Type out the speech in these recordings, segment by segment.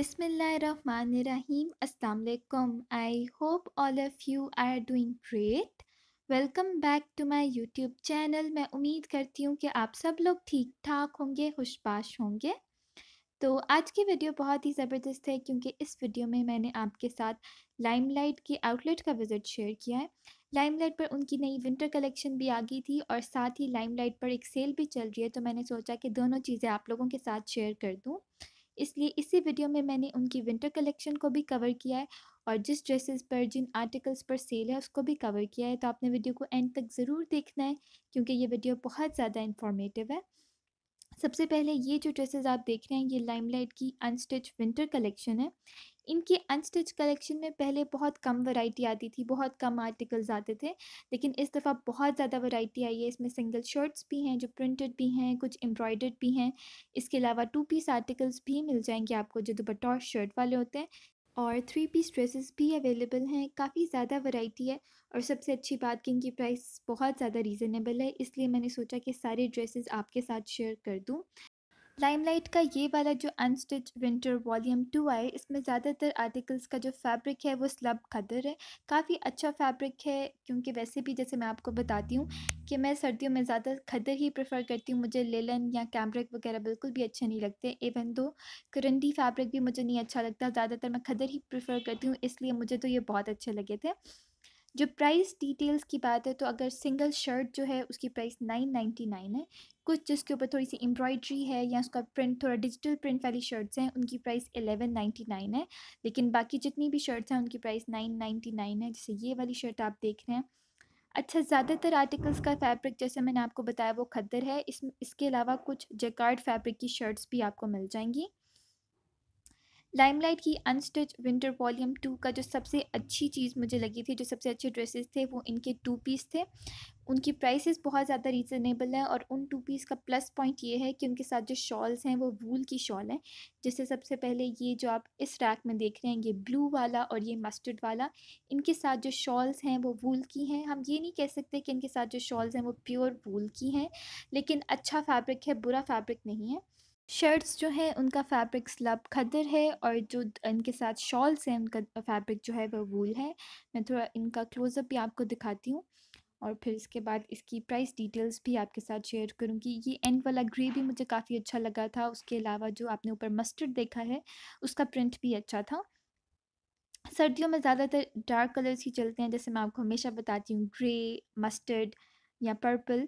Bismillahirrahmanirrahim. Assalamualaikum. I hope all of you are doing great welcome back to my YouTube channel मैं उम्मीद करती हूँ कि आप सब लोग ठीक ठाक होंगे खुशबाश होंगे तो आज की वीडियो बहुत ही ज़बरदस्त है क्योंकि इस वीडियो में मैंने आपके साथ लाइमलाइट की आउटलेट का विज़िट शेयर किया है लाइमलाइट पर उनकी नई विंटर कलेक्शन भी आ गई थी और साथ ही लाइमलाइट पर एक सेल भी चल रही है तो मैंने सोचा कि दोनों चीज़ें आप लोगों के साथ शेयर कर दूँ इसलिए इसी वीडियो में मैंने उनकी विंटर कलेक्शन को भी कवर किया है और जिस ड्रेसेस पर जिन आर्टिकल्स पर सेल है उसको भी कवर किया है तो आपने वीडियो को एंड तक ज़रूर देखना है क्योंकि ये वीडियो बहुत ज़्यादा इन्फॉर्मेटिव है सबसे पहले ये जो ड्रेसेस आप देख रहे हैं ये लाइमलाइट की अनस्टिच विंटर कलेक्शन है इनके अनस्टिच कलेक्शन में पहले बहुत कम वैरायटी आती थी बहुत कम आर्टिकल्स आते थे लेकिन इस दफ़ा बहुत ज़्यादा वैरायटी आई है इसमें सिंगल शर्ट्स भी हैं जो प्रिंटेड भी हैं कुछ एम्ब्रॉयडर्ड भी हैं इसके अलावा टू पीस आर्टिकल्स भी मिल जाएंगे आपको जो दुपट्टा और शर्ट वाले होते हैं और थ्री पीस ड्रेसेस भी अवेलेबल हैं काफ़ी ज़्यादा वैरायटी है और सबसे अच्छी बात कि इनकी प्राइस बहुत ज़्यादा रीज़नेबल है इसलिए मैंने सोचा कि सारे ड्रेसेस आपके साथ शेयर कर दूँ लाइमलाइट का ये वाला जो अनस्टिच विंटर वॉल्यूम टू आए इसमें ज़्यादातर आर्टिकल्स का जो फैब्रिक है वो स्लब खदर है काफ़ी अच्छा फैब्रिक है क्योंकि वैसे भी जैसे मैं आपको बताती हूँ कि मैं सर्दियों में ज़्यादा खदर ही प्रेफर करती हूँ मुझे लेलन या कैमरिक वगैरह बिल्कुल भी अच्छे नहीं लगते इवन दो करंटी फैब्रिक भी मुझे नहीं अच्छा लगता ज़्यादातर मैं खदर ही प्रेफर करती हूँ इसलिए मुझे तो ये बहुत अच्छे लगे थे जो प्राइस डिटेल्स की बात है तो अगर सिंगल शर्ट जो है उसकी प्राइस नाइन नाइन्टी नाइन है कुछ जिसके ऊपर थोड़ी सी एम्ब्रॉयड्री है या उसका प्रिंट थोड़ा डिजिटल प्रिंट वाली शर्ट्स हैं उनकी प्राइस एलेवन नाइन्टी नाइन है लेकिन बाकी जितनी भी शर्ट्स हैं उनकी प्राइस नाइन नाइन्टी नाइन है जैसे ये वाली शर्ट आप देख रहे हैं अच्छा ज़्यादातर आर्टिकल्स का फैब्रिक जैसे मैंने आपको बताया वो खद्दर है इस इसके अलावा कुछ जेकार्ड फैब्रिक की शर्ट्स भी आपको मिल जाएंगी लाइमलाइट की अनस्टिच विंटर वॉल्यूम टू का जो सबसे अच्छी चीज़ मुझे लगी थी जो सबसे अच्छे ड्रेसेस थे वो इनके टू पीस थे उनकी प्राइसेस बहुत ज़्यादा रीज़नेबल हैं और उन टू पीस का प्लस पॉइंट ये है कि उनके साथ जो शॉल्स हैं वो वूल की शॉल हैं जैसे सबसे पहले ये जो आप इस रैक में देख रहे हैं ये ब्लू वाला और ये मस्टर्ड वाला इनके साथ जो शॉल्स हैं वो वूल की हैं हम ये नहीं कह सकते कि इनके साथ जो शॉल्स हैं वो प्योर वूल की हैं लेकिन अच्छा फैब्रिक है बुरा फैब्रिक नहीं है शर्ट्स जो हैं उनका फैब्रिक स्लब खदर है और जो इनके साथ शॉल्स हैं उनका फैब्रिक जो है वह वूल है मैं थोड़ा इनका क्लोज़अप भी आपको दिखाती हूँ और फिर इसके बाद इसकी प्राइस डिटेल्स भी आपके साथ शेयर करूँगी ये एंड वाला ग्रे भी मुझे काफ़ी अच्छा लगा था उसके अलावा जो आपने ऊपर मस्टर्ड देखा है उसका प्रिंट भी अच्छा था सर्दियों में ज़्यादातर डार्क कलर्स ही चलते हैं जैसे मैं आपको हमेशा बताती हूँ ग्रे मस्टर्ड या पर्पल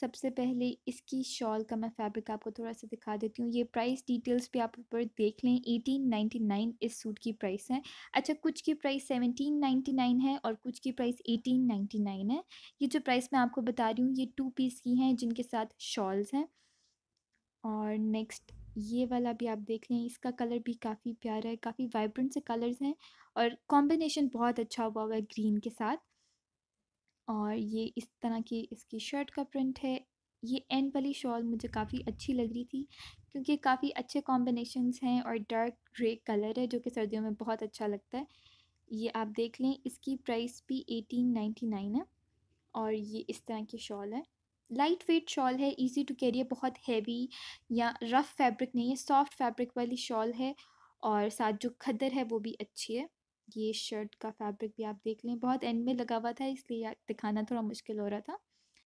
सबसे पहले इसकी शॉल का मैं फैब्रिक आपको थोड़ा सा दिखा देती हूँ ये प्राइस डिटेल्स भी आप ऊपर देख लें एटीन नाइन्टी नाइन इस सूट की प्राइस है अच्छा कुछ की प्राइस सेवनटीन नाइन्टी नाइन है और कुछ की प्राइस एटीन नाइन्टी नाइन है ये जो प्राइस मैं आपको बता रही हूँ ये टू पीस की हैं जिनके साथ शॉल्स हैं और नेक्स्ट ये वाला भी आप देख लें इसका कलर भी काफ़ी प्यारा है काफ़ी वाइब्रेंट से कलर्स हैं और कॉम्बिनेशन बहुत अच्छा हुआ हुआ है ग्रीन के साथ और ये इस तरह की इसकी शर्ट का प्रिंट है ये एंड वाली शॉल मुझे काफ़ी अच्छी लग रही थी क्योंकि काफ़ी अच्छे कॉम्बिनेशनस हैं और डार्क ग्रे कलर है जो कि सर्दियों में बहुत अच्छा लगता है ये आप देख लें इसकी प्राइस भी एटीन नाइन्टी नाइन है और ये इस तरह की शॉल है लाइट वेट शॉल है इजी टू कैरी है बहुत हैवी या रफ़ फैब्रिक नहीं है सॉफ्ट फैब्रिक वाली शॉल है और साथ जो खदर है वो भी अच्छी है ये शर्ट का फैब्रिक भी आप देख लें बहुत एंड में लगा हुआ था इसलिए दिखाना थोड़ा मुश्किल हो रहा था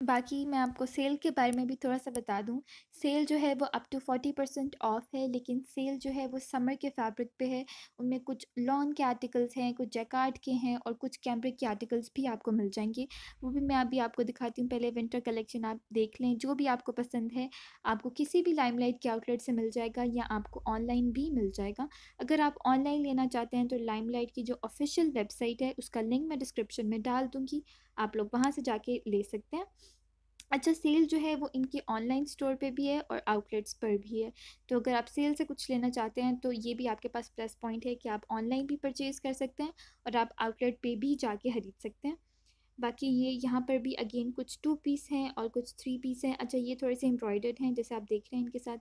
बाकी मैं आपको सेल के बारे में भी थोड़ा-सा बता दूँ। सेल जो है वो अप टू परसेंट ऑफ है लेकिन सेल जो है वो समर के फ़ैब्रिक पे है। उनमें कुछ लॉन के आर्टिकल्स हैं, कुछ जैकार्ड के हैं और कुछ कैम्ब्रिक के आर्टिकल्स भी आपको मिल जाएंगे वो भी मैं अभी आपको दिखाती हूँ, पहले विंटर कलेक्शन आप देख लें। जो भी आपको पसंद है, आपको किसी भी लाइमलाइट के आउटलेट से मिल जाएगा या आपको ऑनलाइन भी मिल जाएगा। अगर आप ऑनलाइन लेना चाहते हैं तो लाइम की जो ऑफ़िशियल वेबसाइट है उसका लिंक मैं डिस्क्रिप्शन में डाल दूँगी। आप लोग वहाँ से जाके ले सकते हैं अच्छा सेल जो है वो इनकी ऑनलाइन स्टोर पे भी है और आउटलेट्स पर भी है तो अगर आप सेल से कुछ लेना चाहते हैं तो ये भी आपके पास प्लस पॉइंट है कि आप ऑनलाइन भी परचेज़ कर सकते हैं और आप आउटलेट पे भी जाके ख़रीद सकते हैं बाकी ये यहाँ पर भी अगेन कुछ टू पीस हैं और कुछ थ्री पीस हैं अच्छा ये थोड़े से एम्ब्रॉयडर्ड हैं जैसे आप देख रहे हैं इनके साथ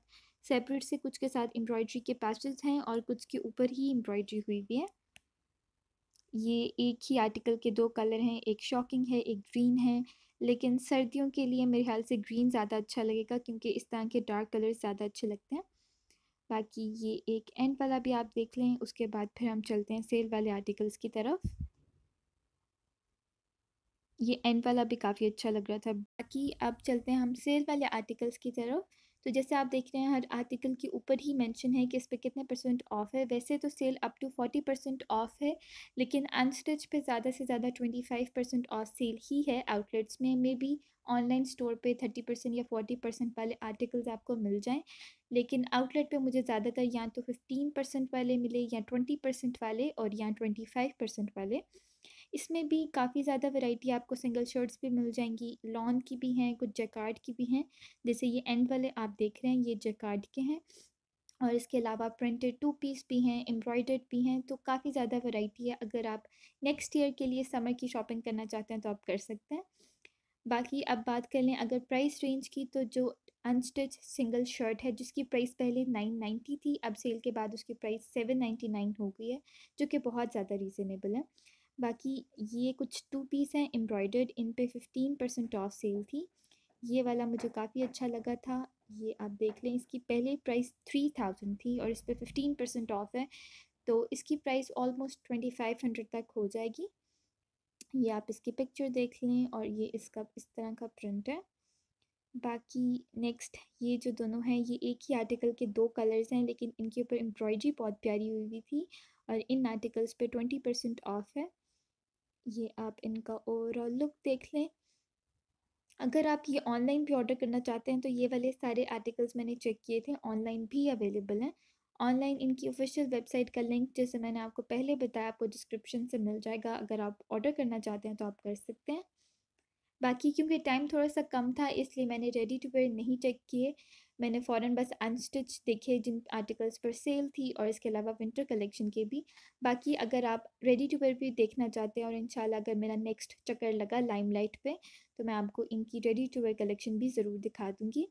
सेपरेट से कुछ के साथ एम्ब्रॉयडरी के पैचेज हैं और कुछ के ऊपर ही एम्ब्रॉयड्री हुई भी है ये एक ही आर्टिकल के दो कलर हैं एक शॉकिंग है एक ग्रीन है लेकिन सर्दियों के लिए मेरे ख्याल से ग्रीन ज़्यादा अच्छा लगेगा क्योंकि इस तरह के डार्क कलर ज़्यादा अच्छे लगते हैं बाकी ये एक एंड वाला भी आप देख लें उसके बाद फिर हम चलते हैं सेल वाले आर्टिकल्स की तरफ ये एंड वाला भी काफ़ी अच्छा लग रहा था बाकी अब चलते हैं हम सेल वाले आर्टिकल्स की तरफ तो जैसे आप देख रहे हैं हर आर्टिकल के ऊपर ही मेंशन है कि इस पर कितने परसेंट ऑफ है वैसे तो sale up to forty percent off है लेकिन अनस्टिच पे ज़्यादा से ज़्यादा twenty five percent off sale ही है आउटलेट्स में मे बी ऑनलाइन स्टोर पे थर्टी परसेंट या फोर्टी परसेंट वाले आर्टिकल्स आपको मिल जाएँ लेकिन आउटलेट पर मुझे ज़्यादातर या तो फिफ्टीन परसेंट वाले मिले या ट्वेंटी परसेंट वाले और या ट्वेंटी फाइव परसेंट वाले इसमें भी काफ़ी ज़्यादा वैरायटी आपको सिंगल शर्ट्स भी मिल जाएंगी लॉन्ग की भी हैं कुछ जकार्ड की भी हैं जैसे ये एंड वाले आप देख रहे हैं ये जकार्ड के हैं और इसके अलावा प्रिंटेड टू पीस भी हैं एम्ब्रॉयडर्ड भी हैं तो काफ़ी ज़्यादा वैरायटी है अगर आप नेक्स्ट ईयर के लिए समर की शॉपिंग करना चाहते हैं तो आप कर सकते हैं बाकी अब बात कर लें अगर प्राइस रेंज की तो जो अनस्टिच सिंगल शर्ट है जिसकी प्राइस पहले नाइन नाइन्टी थी अब सेल के बाद उसकी प्राइस सेवन नाइन्टी नाइन हो गई है जो कि बहुत ज़्यादा रीज़नेबल है बाकी ये कुछ टू पीस हैं एम्ब्रॉयडर्ड इन पे फिफ्टीन परसेंट ऑफ सेल थी ये वाला मुझे काफ़ी अच्छा लगा था ये आप देख लें इसकी पहले प्राइस थ्री थाउजेंड थी और इस पर फिफ्टीन परसेंट ऑफ है तो इसकी price almost twenty five hundred तक हो जाएगी ये आप इसकी पिक्चर देख लें और ये इसका इस तरह का प्रिंट है बाकी नेक्स्ट ये जो दोनों हैं ये एक ही आर्टिकल के दो कलर्स हैं लेकिन इनके ऊपर एम्ब्रॉयडरी बहुत प्यारी हुई हुई थी और इन आर्टिकल्स पे ट्वेंटी परसेंट ऑफ है ये आप इनका ओवरऑल लुक देख लें अगर आप ये ऑनलाइन भी ऑर्डर करना चाहते हैं तो ये वाले सारे आर्टिकल्स मैंने चेक किए थे ऑनलाइन भी अवेलेबल हैं ऑनलाइन इनकी ऑफिशियल वेबसाइट का लिंक जैसे मैंने आपको पहले बताया आपको डिस्क्रिप्शन से मिल जाएगा अगर आप ऑर्डर करना चाहते हैं तो आप कर सकते हैं बाकी क्योंकि टाइम थोड़ा सा कम था इसलिए मैंने रेडी टू वेयर नहीं चेक किए मैंने फ़ौरन बस अनस्टिच देखे जिन आर्टिकल्स पर सेल थी और इसके अलावा विंटर कलेक्शन के भी बाकी अगर आप रेडी टू वेयर भी देखना चाहते हैं और इन अगर मेरा नेक्स्ट चक्कर लगा लाइमलाइट पे तो मैं आपको इनकी रेडी टू वेयर कलेक्शन भी ज़रूर दिखा दूँगी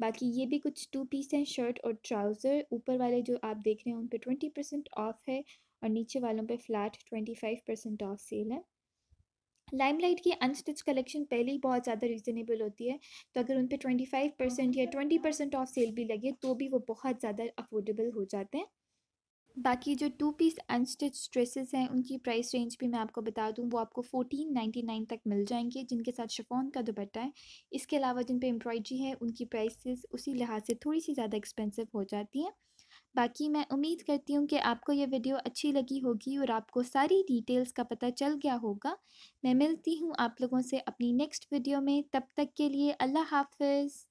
बाकी ये भी कुछ टू पीस हैं शर्ट और ट्राउज़र ऊपर वाले जो आप देख रहे हैं उन पर ट्वेंटी परसेंट ऑफ़ है और नीचे वालों पे flat twenty five percent off sale है लाइमलाइट की अनस्टिच कलेक्शन पहले ही बहुत ज़्यादा रीज़नेबल होती है तो अगर उन पर ट्वेंटी फाइव परसेंट या ट्वेंटी परसेंट ऑफ सेल भी लगे तो भी वो बहुत ज़्यादा अफोर्डेबल हो जाते हैं बाकी जो टू पीस अनस्टिच ड्रेसेस हैं उनकी प्राइस रेंज भी मैं आपको बता दूं वो आपको फोर्टीन नाइन्टी नाइन तक मिल जाएंगे जिनके साथ शफोन का दुपट्टा है इसके अलावा जिन पे एम्ब्रॉयडरी है उनकी प्राइसेस उसी लिहाज से थोड़ी सी ज़्यादा एक्सपेंसिव हो जाती हैं बाकी मैं उम्मीद करती हूँ कि आपको ये वीडियो अच्छी लगी होगी और आपको सारी डिटेल्स का पता चल गया होगा मैं मिलती हूँ आप लोगों से अपनी नेक्स्ट वीडियो में तब तक के लिए अल्लाह हाफिज़